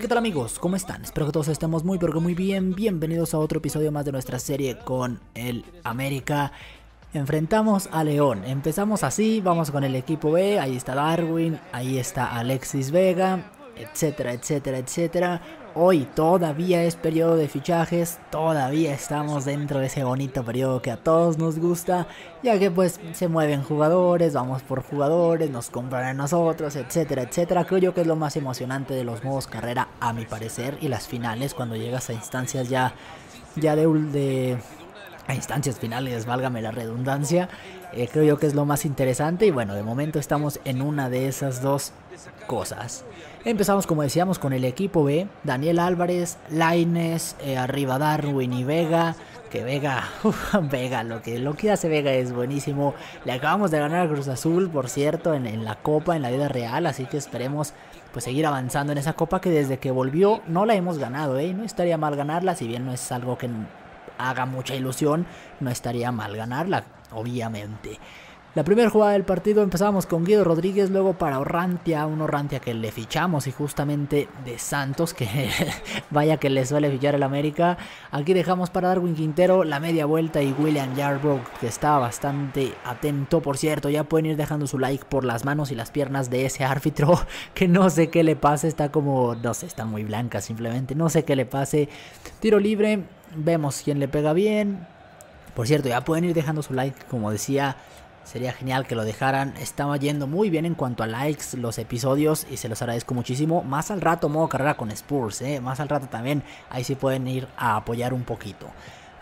¿qué tal amigos? ¿Cómo están? Espero que todos estemos muy muy bien. Bienvenidos a otro episodio más de nuestra serie con el América. Enfrentamos a León. Empezamos así, vamos con el equipo B. Ahí está Darwin, ahí está Alexis Vega, etcétera, etcétera, etcétera. Hoy todavía es periodo de fichajes, todavía estamos dentro de ese bonito periodo que a todos nos gusta, ya que pues se mueven jugadores, vamos por jugadores, nos compran a nosotros, etcétera, etcétera. Creo yo que es lo más emocionante de los modos carrera a mi parecer y las finales cuando llegas a instancias ya, ya de, de a instancias finales, válgame la redundancia. Eh, creo yo que es lo más interesante y bueno, de momento estamos en una de esas dos cosas. Empezamos como decíamos con el equipo B, Daniel Álvarez, Laines, eh, arriba Darwin y Vega, que Vega, Vega, lo que, lo que hace Vega es buenísimo. Le acabamos de ganar a Cruz Azul, por cierto, en, la Copa, en la vida real, así que esperemos pues seguir avanzando en esa Copa que desde que volvió no la hemos ganado, ¿eh? No estaría mal ganarla, si bien no es algo que haga mucha ilusión, no estaría mal ganarla, obviamente. La primera jugada del partido empezamos con Guido Rodríguez, luego para Orrantia, un Orrantia que le fichamos y justamente de Santos, que vaya que le suele fichar el América. Aquí dejamos para Darwin Quintero la media vuelta y William Yarbrough, que estaba bastante atento. Por cierto, ya pueden ir dejando su like por las manos y las piernas de ese árbitro, que no sé qué le pase, está como, no sé, está muy blanca simplemente, no sé qué le pase. Tiro libre, Vemos quién le pega bien. Por cierto, ya pueden ir dejando su like. Como decía, sería genial que lo dejaran. Estaba yendo muy bien en cuanto a likes los episodios y se los agradezco muchísimo. Más al rato modo carrera con Spurs, ¿eh? más al rato también. Ahí sí pueden ir a apoyar un poquito.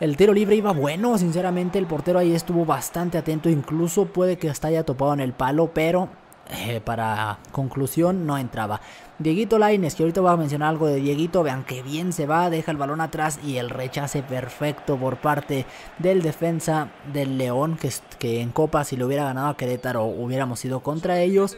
El tiro libre iba bueno, sinceramente el portero ahí estuvo bastante atento, incluso puede que hasta haya topado en el palo, pero eh, para conclusión no entraba. Dieguito Laines, que ahorita voy a mencionar algo de Dieguito, vean que bien se va, deja el balón atrás y el rechace perfecto por parte del defensa del León, que, en Copa si lo hubiera ganado a Querétaro hubiéramos ido contra ellos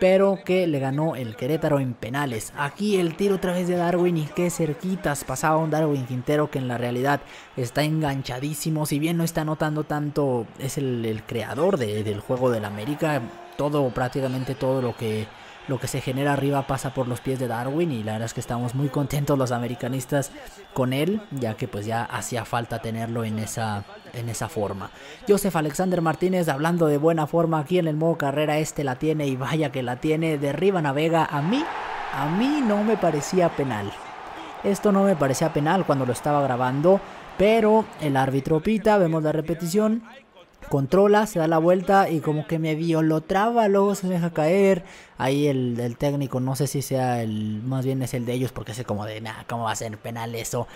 pero que le ganó el Querétaro en penales. Aquí el tiro otra vez de Darwin y qué cerquitas pasaba un Darwin Quintero que en la realidad está enganchadísimo, si bien no está anotando tanto, es el, creador del juego del América, todo prácticamente todo lo que, lo que se genera arriba pasa por los pies de Darwin y la verdad es que estamos muy contentos los americanistas con él, ya que pues ya hacía falta tenerlo en esa, en esa forma. Joseph Alexander Martínez hablando de buena forma aquí en el modo carrera, este la tiene y vaya que la tiene, ...derriba a Vega, a mí, a mí no me parecía penal. Esto no me parecía penal cuando lo estaba grabando, pero el árbitro pita, vemos la repetición controla, se da la vuelta y como que me lo traba, luego se deja caer. Ahí el, técnico, no sé si sea el, más bien es el de ellos, porque es como de, nada, ¿cómo va a ser penal eso?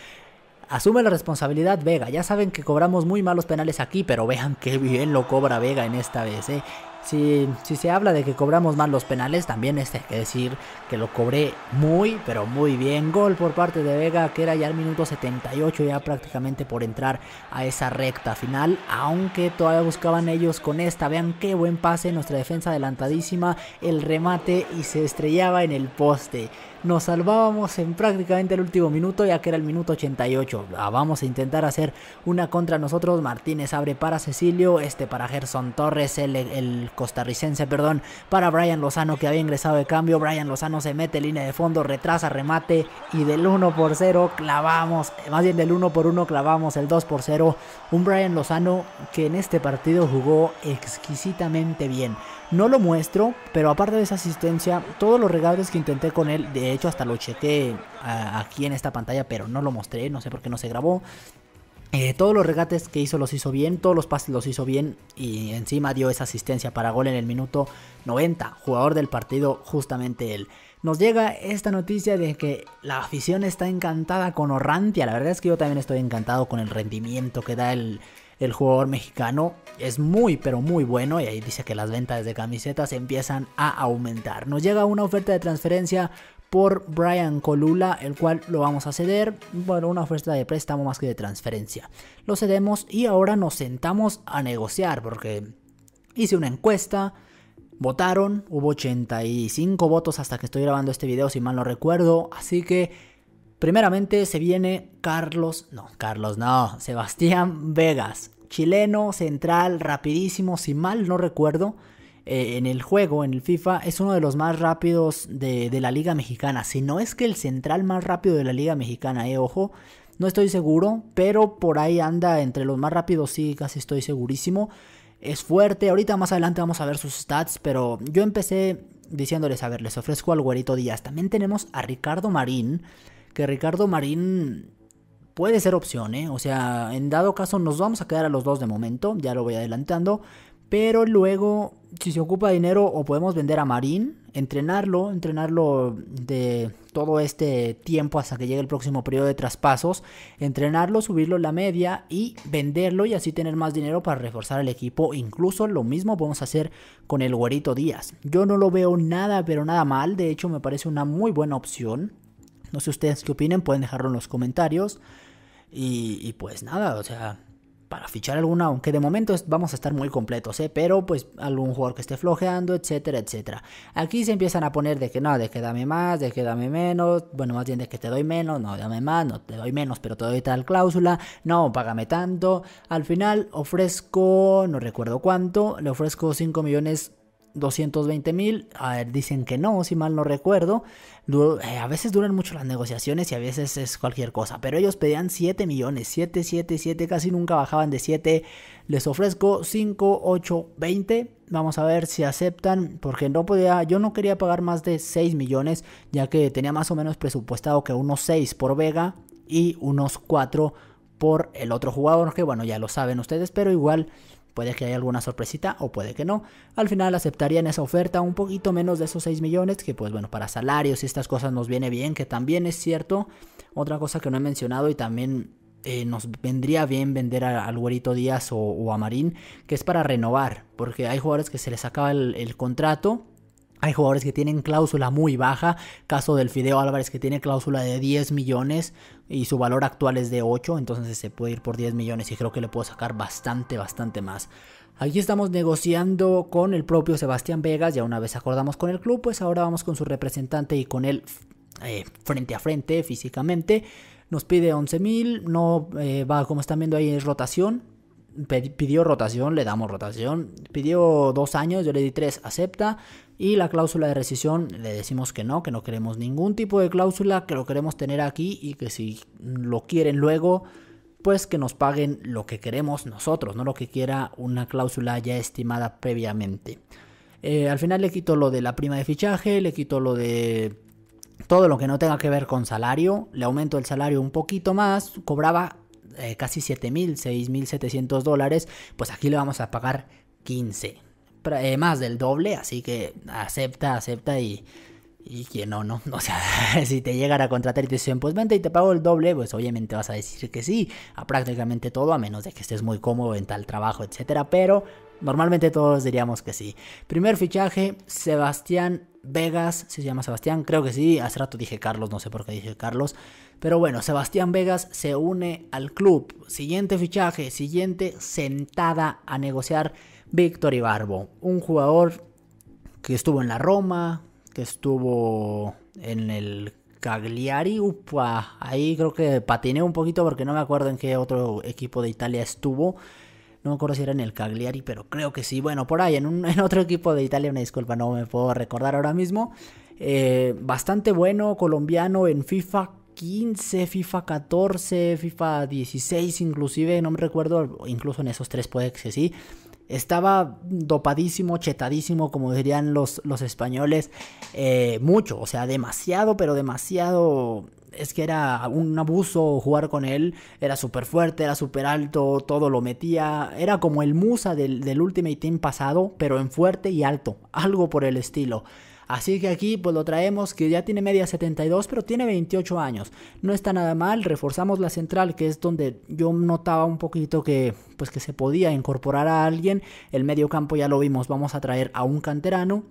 Asume la responsabilidad Vega. Ya saben que cobramos muy malos penales aquí, pero vean qué bien lo cobra Vega en esta vez. ¿eh? Si, se habla de que cobramos mal los penales, también este hay que decir que lo cobré muy, pero muy bien. Gol por parte de Vega, que era ya el minuto 78, ya prácticamente por entrar a esa recta final. Aunque todavía buscaban ellos con esta. Vean qué buen pase, nuestra defensa adelantadísima, el remate y se estrellaba en el poste nos salvábamos en prácticamente el último minuto, ya que era el minuto 88. Ah, vamos a intentar hacer una contra nosotros. Martínez abre para Cecilio, este para Gerson Torres, el, costarricense, perdón, para Brian Lozano que había ingresado de cambio. Brian Lozano se mete en línea de fondo, retrasa, remate y del 1 por 0 clavamos, eh, más bien del 1 por 1 clavamos el 2 por 0. Un Brian Lozano que en este partido jugó exquisitamente bien. No lo muestro, pero aparte de esa asistencia, todos los regates que intenté con él, de hecho hasta lo chequé aquí en esta pantalla, pero no lo mostré, no sé por qué no se grabó. Eh, todos los regates que hizo los hizo bien, todos los pases los hizo bien y encima dio esa asistencia para gol en el minuto 90, jugador del partido justamente él. Nos llega esta noticia de que la afición está encantada con Orrantia, la verdad es que yo también estoy encantado con el rendimiento que da el, el jugador mexicano es muy pero muy bueno y ahí dice que las ventas de camisetas empiezan a aumentar. Nos llega una oferta de transferencia por Brian Colula, el cual lo vamos a ceder, bueno, una oferta de préstamo más que de transferencia. Lo cedemos y ahora nos sentamos a negociar porque hice una encuesta, votaron, hubo 85 votos hasta que estoy grabando este video si mal no recuerdo, así que Primeramente se viene Carlos, no, Carlos no, Sebastián Vegas, chileno, central, rapidísimo, si mal no recuerdo, eh, en el juego, en el FIFA, es uno de los más rápidos de, la Liga Mexicana. Si no es que el central más rápido de la Liga Mexicana, eh, ojo, no estoy seguro, pero por ahí anda entre los más rápidos, sí, casi estoy segurísimo. Es fuerte, ahorita más adelante vamos a ver sus stats, pero yo empecé diciéndoles, a ver, les ofrezco al Güerito Díaz. También tenemos a Ricardo Marín que Ricardo Marín puede ser opción, ¿eh? O sea, en dado caso nos vamos a quedar a los dos de momento, ya lo voy adelantando. Pero luego, si se ocupa dinero, o podemos vender a Marín, entrenarlo, entrenarlo de todo este tiempo hasta que llegue el próximo periodo de traspasos, entrenarlo, subirlo a la media y venderlo y así tener más dinero para reforzar el equipo. Incluso lo mismo podemos hacer con el Guarito Díaz. Yo no lo veo nada, pero nada mal, de hecho me parece una muy buena opción. No sé ustedes qué opinen, pueden dejarlo en los comentarios. Y, pues nada, o sea, para fichar alguna, aunque de momento vamos a estar muy completos, ¿eh? pero pues algún jugador que esté flojeando, etcétera, etcétera. Aquí se empiezan a poner de que no, de que dame más, de que dame menos, bueno, más bien de que te doy menos, no, dame más, no te doy menos, pero te doy tal cláusula, no, págame tanto. Al final ofrezco, no recuerdo cuánto, le ofrezco 5 millones 220 mil, a dicen que no, si mal no recuerdo. Eh, a veces duran mucho las negociaciones y a veces es cualquier cosa, pero ellos pedían 7 millones, 7, 7, 7, casi nunca bajaban de 7. Les ofrezco 5, 8, 20. Vamos a ver si aceptan, porque no podía, yo no quería pagar más de 6 millones, ya que tenía más o menos presupuestado que unos 6 por Vega y unos 4 por el otro jugador, que bueno, ya lo saben ustedes, pero igual Puede que haya alguna sorpresita o puede que no. Al final aceptarían esa oferta un poquito menos de esos 6 millones, que pues bueno, para salarios y estas cosas nos viene bien, que también es cierto. Otra cosa que no he mencionado y también eh, nos vendría bien vender al Güerito Díaz o, a Marín, que es para renovar, porque hay jugadores que se les acaba el contrato hay jugadores que tienen cláusula muy baja, caso del Fideo Álvarez que tiene cláusula de 10 millones y su valor actual es de 8, entonces se puede ir por 10 millones y creo que le puedo sacar bastante, bastante más. Aquí estamos negociando con el propio Sebastián Vegas, ya una vez acordamos con el club, pues ahora vamos con su representante y con él eh, frente a frente físicamente. Nos pide 11 mil, no eh, va como están viendo ahí es rotación, pidió rotación, le damos rotación. Pidió dos años, yo le di tres, acepta. Y la cláusula de rescisión le decimos que no, que no queremos ningún tipo de cláusula, que lo queremos tener aquí y que si lo quieren luego, pues que nos paguen lo que queremos nosotros, no lo que quiera una cláusula ya estimada previamente. Eh, al final le quito lo de la prima de fichaje, le quito lo de todo lo que no tenga que ver con salario, le aumento el salario un poquito más, cobraba eh, casi 7.000, 6.700 dólares, pues aquí le vamos a pagar 15. Eh, más del doble, así que acepta, acepta y... Y que no, no. O sea, si te llegan a contratar y te dicen, pues vente y te pago el doble, pues obviamente vas a decir que sí a prácticamente todo, a menos de que estés muy cómodo en tal trabajo, etcétera. Pero normalmente todos diríamos que sí. Primer fichaje, Sebastián Vegas, se llama Sebastián, creo que sí. Hace rato dije Carlos, no sé por qué dije Carlos. Pero bueno, Sebastián Vegas se une al club. Siguiente fichaje, siguiente sentada a negociar Víctor Ibarbo. Un jugador que estuvo en la Roma, que estuvo en el Cagliari. Upa, ahí creo que patiné un poquito porque no me acuerdo en qué otro equipo de Italia estuvo. No me acuerdo si era en el Cagliari, pero creo que sí. Bueno, por ahí, en, un, en otro equipo de Italia, una disculpa, no me puedo recordar ahora mismo. Eh, bastante bueno, colombiano en FIFA, 15, FIFA 14, FIFA 16 inclusive, no me recuerdo, incluso en esos tres puede sí. Estaba dopadísimo, chetadísimo, como dirían los, los españoles, eh, mucho, o sea, demasiado, pero demasiado es que era un abuso jugar con él. Era súper fuerte, era súper alto, todo lo metía. Era como el Musa del, del, Ultimate Team pasado, pero en fuerte y alto. Algo por el estilo. Así que aquí pues lo traemos que ya tiene media 72 pero tiene 28 años. No está nada mal, reforzamos la central que es donde yo notaba un poquito que pues que se podía incorporar a alguien. El medio campo ya lo vimos, vamos a traer a un canterano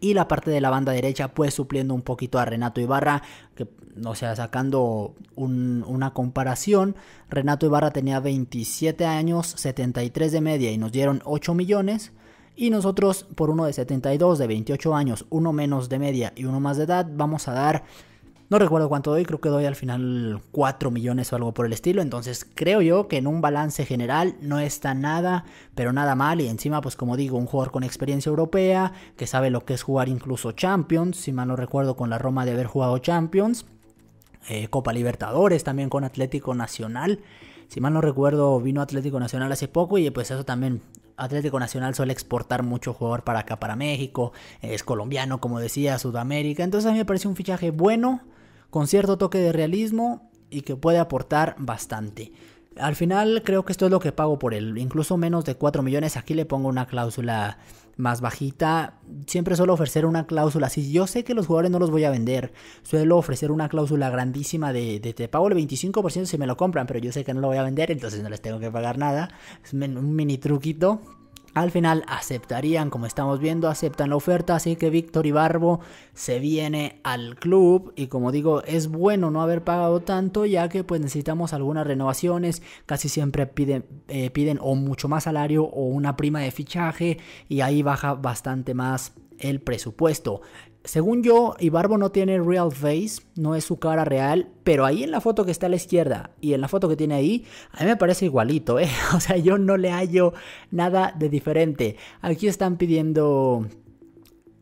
y la parte de la banda derecha pues supliendo un poquito a Renato Ibarra, que o sea, sacando una comparación, Renato Ibarra tenía 27 años, 73 de media y nos dieron 8 millones. Y nosotros por uno de 72, de 28 años, uno menos de media y uno más de edad, vamos a dar, no recuerdo cuánto doy, creo que doy al final 4 millones o algo por el estilo. Entonces creo yo que en un balance general no está nada, pero nada mal. Y encima, pues como digo, un jugador con experiencia europea, que sabe lo que es jugar incluso Champions, si mal no recuerdo con la Roma de haber jugado Champions. Eh, Copa Libertadores, también con Atlético Nacional. Si mal no recuerdo, vino Atlético Nacional hace poco y pues eso también Atlético Nacional suele exportar mucho jugador para acá, para México, es colombiano, como decía, Sudamérica, entonces a mí me parece un fichaje bueno, con cierto toque de realismo y que puede aportar bastante. Al final creo que esto es lo que pago por él, incluso menos de 4 millones, aquí le pongo una cláusula más bajita, siempre suelo ofrecer una cláusula. Si yo sé que los jugadores no los voy a vender, suelo ofrecer una cláusula grandísima de, de te pago el 25% si me lo compran, pero yo sé que no lo voy a vender, entonces no les tengo que pagar nada. Es un mini truquito al final aceptarían, como estamos viendo, aceptan la oferta, así que Víctor Ibarbo se viene al club y como digo, es bueno no haber pagado tanto ya que pues necesitamos algunas renovaciones, casi siempre piden, eh, piden o mucho más salario o una prima de fichaje y ahí baja bastante más el presupuesto. Según yo, Ibarbo no tiene real face, no es su cara real, pero ahí en la foto que está a la izquierda y en la foto que tiene ahí, a mí me parece igualito, ¿eh? O sea, yo no le hallo nada de diferente. Aquí están pidiendo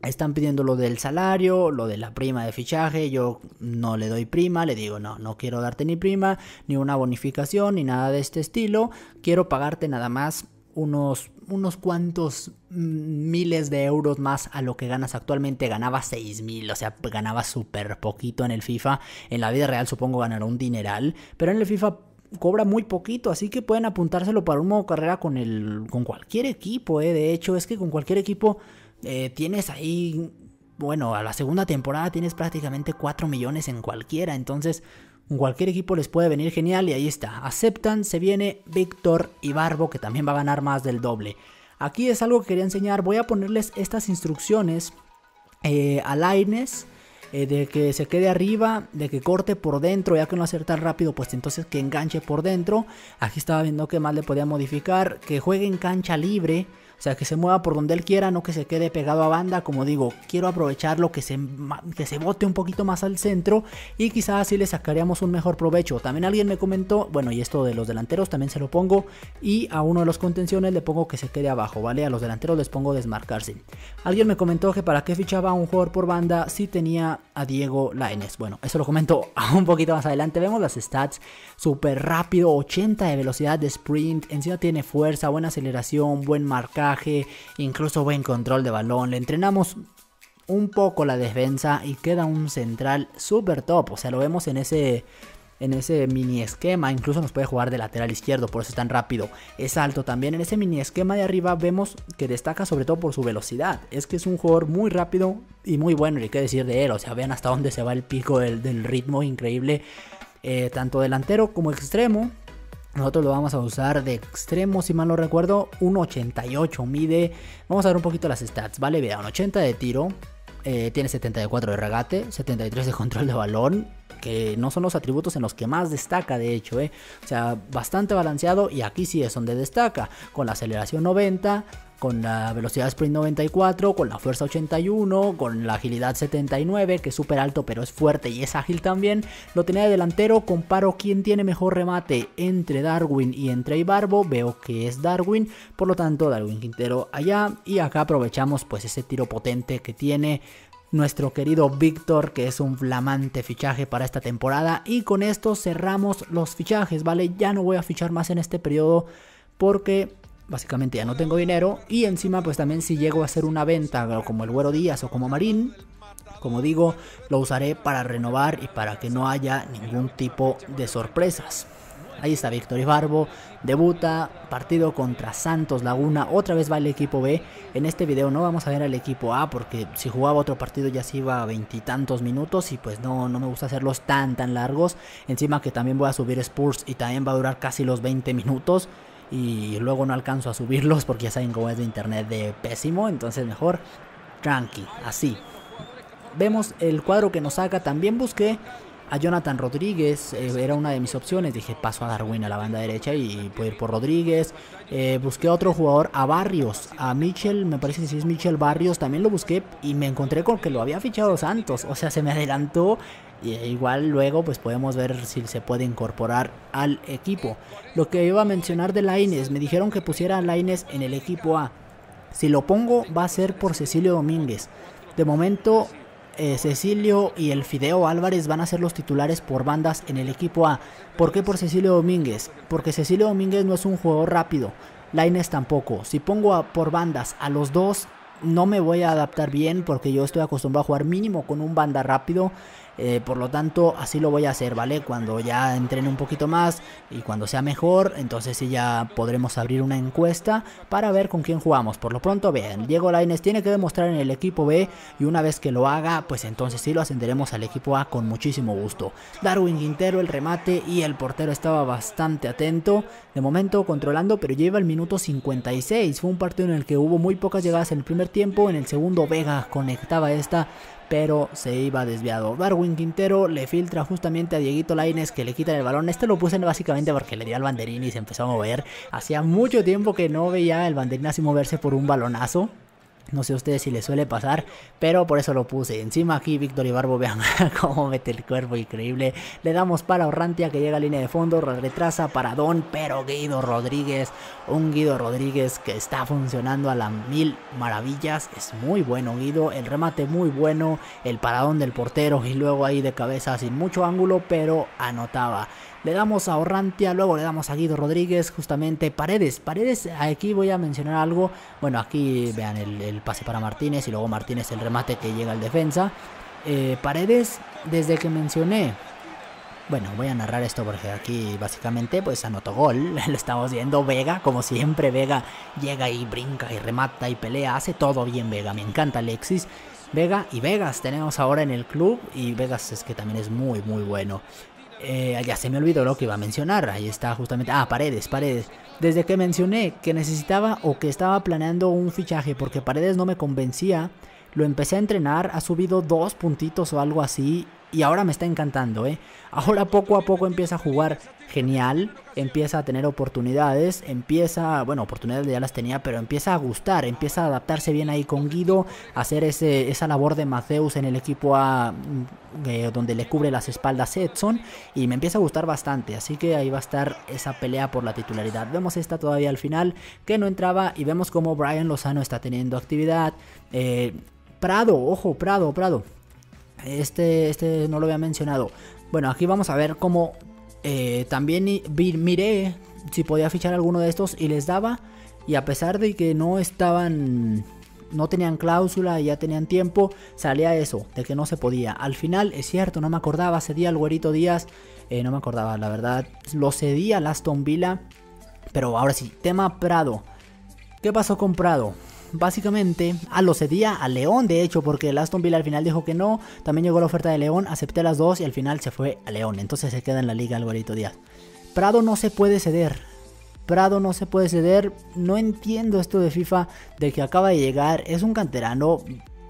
están pidiendo lo del salario, lo de la prima de fichaje, yo no le doy prima, le digo no, no quiero darte ni prima, ni una bonificación, ni nada de este estilo, quiero pagarte nada más unos, unos cuantos miles de euros más a lo que ganas actualmente. Ganaba 6 mil, o sea, ganaba súper poquito en el FIFA. En la vida real supongo ganará un dineral, pero en el FIFA cobra muy poquito, así que pueden apuntárselo para un modo carrera con, el, con cualquier equipo. ¿eh? De hecho, es que con cualquier equipo eh, tienes ahí, bueno, a la segunda temporada tienes prácticamente 4 millones en cualquiera, entonces cualquier equipo les puede venir genial y ahí está. Aceptan, se viene Víctor y Barbo que también va a ganar más del doble. Aquí es algo que quería enseñar, voy a ponerles estas instrucciones eh, a eh, de que se quede arriba, de que corte por dentro, ya que no hacer tan rápido, pues entonces que enganche por dentro. Aquí estaba viendo que más le podía modificar, que juegue en cancha libre, o sea, que se mueva por donde él quiera, no que se quede pegado a banda. Como digo, quiero aprovecharlo, que se, se bote un poquito más al centro y quizás así le sacaríamos un mejor provecho. También alguien me comentó, bueno, y esto de los delanteros también se lo pongo. Y a uno de los contenciones le pongo que se quede abajo, ¿vale? A los delanteros les pongo desmarcarse. Alguien me comentó que para qué fichaba un jugador por banda si tenía a Diego Laines. Bueno, eso lo comento un poquito más adelante. Vemos las stats súper rápido, 80 de velocidad de sprint. Encima tiene fuerza, buena aceleración, buen marcar incluso buen control de balón. Le entrenamos un poco la defensa y queda un central super top. O sea, lo vemos en ese en ese mini esquema, incluso nos puede jugar de lateral izquierdo, por eso es tan rápido. Es alto también, en ese mini esquema de arriba vemos que destaca sobre todo por su velocidad. Es que es un jugador muy rápido y muy bueno, y qué decir de él, o sea, vean hasta dónde se va el pico del, ritmo increíble, eh, tanto delantero como extremo. Nosotros lo vamos a usar de extremo, si mal no recuerdo, un 88 mide. Vamos a ver un poquito las stats, ¿vale? Vea, un 80 de tiro, eh, tiene 74 de regate, 73 de control de balón, que no son los atributos en los que más destaca, de hecho, ¿eh? o sea, bastante balanceado y aquí sí es donde destaca, con la aceleración 90, con la velocidad sprint 94, con la fuerza 81, con la agilidad 79, que es súper alto pero es fuerte y es ágil también. Lo tenía de delantero, comparo quién tiene mejor remate entre Darwin y entre Ibarbo, veo que es Darwin, por lo tanto Darwin Quintero allá y acá aprovechamos pues ese tiro potente que tiene nuestro querido Víctor, que es un flamante fichaje para esta temporada. Y con esto cerramos los fichajes, ¿vale? Ya no voy a fichar más en este periodo porque básicamente ya no tengo dinero. Y encima, pues también si llego a hacer una venta como el Güero Díaz o como Marín, como digo, lo usaré para renovar y para que no haya ningún tipo de sorpresas. Ahí está Víctor Barbo, debuta, partido contra Santos Laguna, otra vez va el equipo B. En este video no vamos a ver al equipo A porque si jugaba otro partido ya se iba a veintitantos minutos y pues no, no me gusta hacerlos tan tan largos. Encima que también voy a subir Spurs y también va a durar casi los 20 minutos y luego no alcanzo a subirlos porque ya saben cómo es de internet de pésimo, entonces mejor tranqui, así. Vemos el cuadro que nos saca, también busqué a Jonathan Rodríguez, eh, era una de mis opciones. Dije, paso a Darwin a la banda derecha y, puedo ir por Rodríguez. Eh, busqué a otro jugador, a Barrios, a Michel... me parece que sí es Mitchell Barrios, también lo busqué y me encontré con que lo había fichado Santos. O sea, se me adelantó. Y eh, igual luego pues podemos ver si se puede incorporar al equipo. Lo que iba a mencionar de Laines, me dijeron que pusiera a Laines en el equipo A. Si lo pongo va a ser por Cecilio Domínguez. De momento eh, Cecilio y el Fideo Álvarez van a ser los titulares por bandas en el equipo A. ¿Por qué por Cecilio Domínguez? Porque Cecilio Domínguez no es un jugador rápido, Laines tampoco. Si pongo por bandas a los dos, no me voy a adaptar bien porque yo estoy acostumbrado a jugar mínimo con un banda rápido eh, por lo tanto, así lo voy a hacer, ¿vale? Cuando ya entrene un poquito más y cuando sea mejor, entonces sí ya podremos abrir una encuesta para ver con quién jugamos. Por lo pronto, vean, Diego Laines tiene que demostrar en el equipo B y una vez que lo haga, pues entonces sí lo ascenderemos al equipo A con muchísimo gusto. Darwin Quintero, el remate y el portero estaba bastante atento. De momento controlando, pero lleva el minuto 56. Fue un partido en el que hubo muy pocas llegadas en el primer tiempo. En el segundo, Vega conectaba esta pero se iba desviado. Darwin Quintero le filtra justamente a Dieguito Laines que le quitan el balón. Este lo puse básicamente porque le dio al banderín y se empezó a mover. Hacía mucho tiempo que no veía el banderín así moverse por un balonazo. No sé a ustedes si les suele pasar, pero por eso lo puse. Encima aquí Víctor barbo vean cómo mete el cuerpo, increíble. Le damos para Orrantia que llega a línea de fondo, retrasa para Don, pero Guido Rodríguez, un Guido Rodríguez que está funcionando a las mil maravillas. Es muy bueno Guido, el remate muy bueno, el paradón del portero y luego ahí de cabeza sin mucho ángulo, pero anotaba. Le damos a Orrantia, luego le damos a Guido Rodríguez, justamente Paredes. Paredes, aquí voy a mencionar algo. Bueno, aquí vean el, pase para Martínez y luego Martínez el remate que llega al defensa. Eh, Paredes, desde que mencioné bueno, voy a narrar esto porque aquí básicamente pues anotó gol, lo estamos viendo, Vega, como siempre Vega llega y brinca y remata y pelea, hace todo bien Vega, me encanta Alexis, Vega y Vegas tenemos ahora en el club y Vegas es que también es muy muy bueno. Eh, ya se me olvidó lo que iba a mencionar. Ahí está justamente. Ah, Paredes, Paredes. Desde que mencioné que necesitaba o que estaba planeando un fichaje porque Paredes no me convencía, lo empecé a entrenar. Ha subido dos puntitos o algo así y ahora me está encantando, ¿eh? Ahora poco a poco empieza a jugar genial, empieza a tener oportunidades, empieza, bueno, oportunidades ya las tenía, pero empieza a gustar, empieza a adaptarse bien ahí con Guido, hacer ese, esa labor de Mateus en el equipo A, mm, eh, donde le cubre las espaldas Edson, y me empieza a gustar bastante, así que ahí va a estar esa pelea por la titularidad. Vemos esta todavía al final, que no entraba, y vemos como Brian Lozano está teniendo actividad, eh, Prado, ojo, Prado, Prado. Este, este no lo había mencionado. Bueno, aquí vamos a ver cómo eh, también miré si podía fichar alguno de estos y les daba. Y a pesar de que no estaban, no tenían cláusula y ya tenían tiempo, salía eso, de que no se podía. Al final, es cierto, no me acordaba, cedía al güerito Díaz, eh, no me acordaba, la verdad, lo cedía a Aston Villa. Pero ahora sí, tema Prado. ¿Qué pasó con Prado? básicamente a lo cedía a León, de hecho, porque el Aston Villa al final dijo que no. También llegó la oferta de León, acepté las dos y al final se fue a León. Entonces se queda en la liga Alvarito Díaz. Prado no se puede ceder. Prado no se puede ceder. No entiendo esto de FIFA de que acaba de llegar. Es un canterano.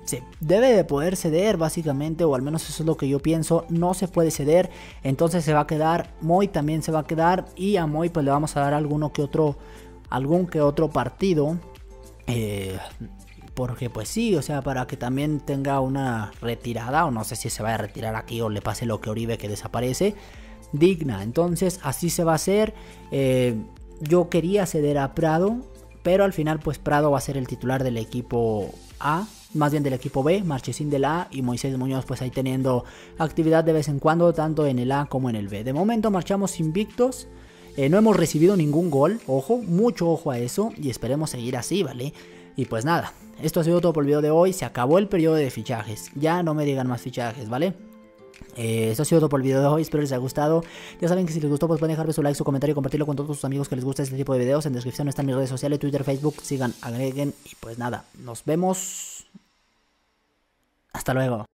Se debe de poder ceder básicamente, o al menos eso es lo que yo pienso, no se puede ceder, entonces se va a quedar, Moy también se va a quedar y a Moy pues le vamos a dar alguno que otro, algún que otro partido eh, porque pues sí, o sea, para que también tenga una retirada, o no sé si se va a retirar aquí o le pase lo que Oribe que desaparece, digna. Entonces así se va a hacer. Eh, yo quería ceder a Prado, pero al final pues Prado va a ser el titular del equipo A, más bien del equipo B, Marchesín del A y Moisés Muñoz pues ahí teniendo actividad de vez en cuando, tanto en el A como en el B. De momento marchamos invictos. Eh, no hemos recibido ningún gol, ojo, mucho ojo a eso y esperemos seguir así, ¿vale? Y pues nada, esto ha sido todo por el video de hoy, se acabó el periodo de fichajes, ya no me digan más fichajes, ¿vale? Eh, esto ha sido todo por el video de hoy, espero les haya gustado. Ya saben que si les gustó, pues pueden dejarme su like, su comentario y compartirlo con todos sus amigos que les gusta este tipo de videos. En descripción están mis redes sociales, Twitter, Facebook, sigan, agreguen y pues nada, nos vemos. Hasta luego.